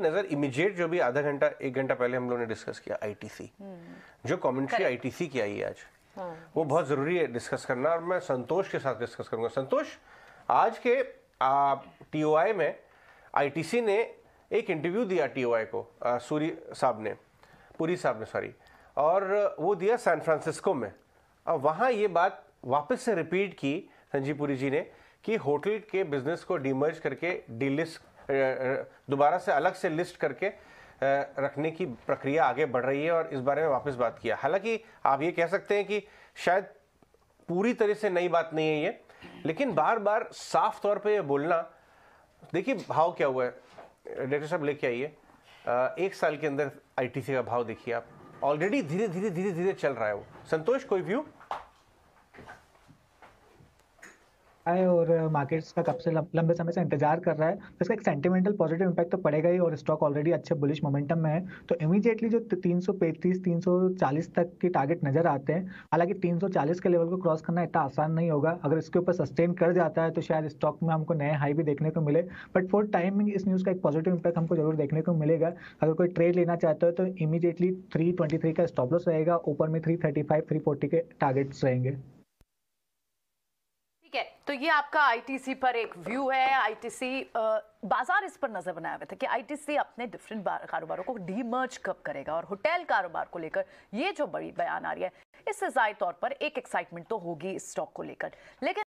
नज़र इमीडिएट जो भी आधा घंटा एक घंटा पहले हम लोग ने डिस्कस किया आईटीसी हम्म। जो कमेंट्री आईटीसी की आई है आज हाँ, वो बहुत ज़रूरी है डिस्कस करना और मैं संतोष के साथ डिस्कस करूंगा संतोष आज के टीओआई में आईटीसी ने एक इंटरव्यू दिया टीओआई को सूरी साहब ने पुरी साहब ने सॉरी और वो दिया सैन फ्रांसिस्को में और वहां ये बात वापस से रिपीट की संजीव पुरी जी ने कि होटल के बिजनेस को डीमर्ज करके डीलिस्ट दोबारा से अलग से लिस्ट करके रखने की प्रक्रिया आगे बढ़ रही है और इस बारे में वापस बात किया हालांकि आप ये कह सकते हैं कि शायद पूरी तरह से नई बात नहीं है ये लेकिन बार बार साफ तौर पे ये बोलना देखिए भाव क्या हुआ है डॉक्टर साहब लेके आइए एक साल के अंदर आईटीसी का भाव देखिए आप ऑलरेडी धीरे धीरे धीरे धीरे चल रहा है वो संतोष कोई व्यू रहा है और मार्केट्स का कब से लंबे समय से इंतजार कर रहा है तो इसका एक सेंटिमेंटल पॉजिटिव इंपैक्ट तो पड़ेगा ही और स्टॉक ऑलरेडी अच्छे बुलिश मोमेंटम में है तो इमीडिएटली जो तीन सौ पैंतीस तीन सौ चालीस तक के टारगेट नजर आते हैं हालांकि तीन सौ चालीस के लेवल को क्रॉस करना इतना आसान नहीं होगा अगर इसके ऊपर सस्टेन कर जाता है तो शायद स्टॉक में हमको नए हाई भी देखने को मिले बट फॉर टाइमिंग इस न्यूज़ का एक पॉजिटिव इंपैक्ट हमको जरूर देखने को मिलेगा अगर कोई ट्रेड लेना चाहता है तो इमीडिएटली थ्री ट्वेंटी थ्री का स्टॉप लॉस रहेगा ऊपर में three thirty five three forty के टारगेट्स रहेंगे ठीक है तो ये आपका आईटीसी पर एक व्यू है आईटीसी बाजार इस पर नजर बनाया हुआ था कि आईटीसी अपने डिफरेंट कारोबारों को डीमर्ज कब करेगा और होटल कारोबार को लेकर ये जो बड़ी बयान आ रही है इससे जाहिर तौर पर एक एक्साइटमेंट तो होगी इस स्टॉक को लेकर लेकिन